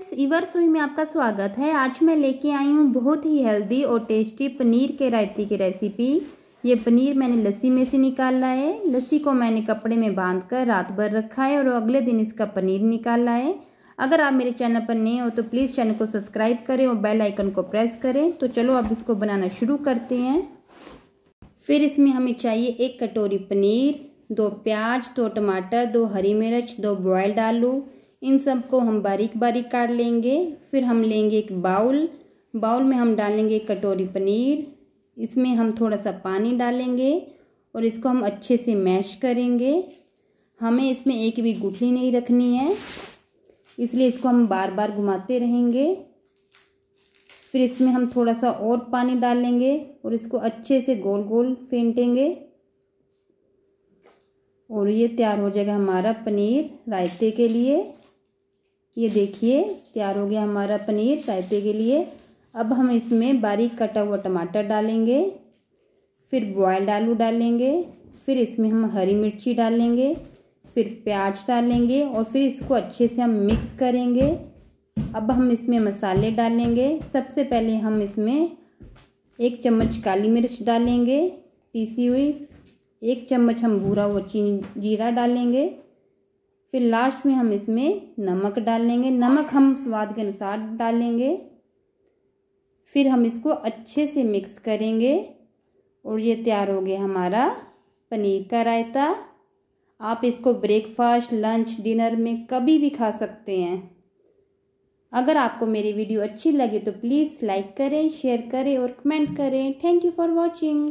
friends इवर सुई में आपका स्वागत है आज मैं लेके आई हूँ बहुत ही हेल्दी और टेस्टी पनीर के रायते की रेसिपी ये पनीर मैंने लस्सी में से निकाला है लस्सी को मैंने कपड़े में बांध कर रात भर रखा है और अगले दिन इसका पनीर निकाला है अगर आप मेरे चैनल पर नए हो तो प्लीज़ चैनल को सब्सक्राइब करें और बेल आइकन को प्रेस करें तो चलो अब इसको बनाना शुरू करते हैं फिर इसमें हमें चाहिए एक कटोरी पनीर दो प्याज दो टमाटर दो हरी मिर्च दो बॉयल्ड आलू इन सब को हम बारीक बारीक काट लेंगे फिर हम लेंगे एक बाउल बाउल में हम डालेंगे कटोरी पनीर इसमें हम थोड़ा सा पानी डालेंगे और इसको हम अच्छे से मैश करेंगे हमें इसमें एक भी गुठली नहीं रखनी है इसलिए इसको हम बार बार घुमाते रहेंगे फिर इसमें हम थोड़ा सा और पानी डालेंगे और इसको अच्छे से गोल गोल फेंटेंगे और ये तैयार हो जाएगा हमारा पनीर रायते के लिए ये देखिए तैयार हो गया हमारा पनीर रायते के लिए अब हम इसमें बारीक कटा हुआ टमाटर डालेंगे फिर बॉयल्ड आलू डालेंगे फिर इसमें हम हरी मिर्ची डालेंगे फिर प्याज डालेंगे और फिर इसको अच्छे से हम मिक्स करेंगे अब हम इसमें मसाले डालेंगे सबसे पहले हम इसमें एक चम्मच काली मिर्च डालेंगे पीसी हुई एक चम्मच हम भूरा हुआ चीनी जीरा डालेंगे फिर लास्ट में हम इसमें नमक डाल लेंगे नमक हम स्वाद के अनुसार डालेंगे फिर हम इसको अच्छे से मिक्स करेंगे और ये तैयार हो गया हमारा पनीर का रायता आप इसको ब्रेकफास्ट लंच डिनर में कभी भी खा सकते हैं अगर आपको मेरी वीडियो अच्छी लगे तो प्लीज़ लाइक करें शेयर करें और कमेंट करें थैंक यू फॉर वॉचिंग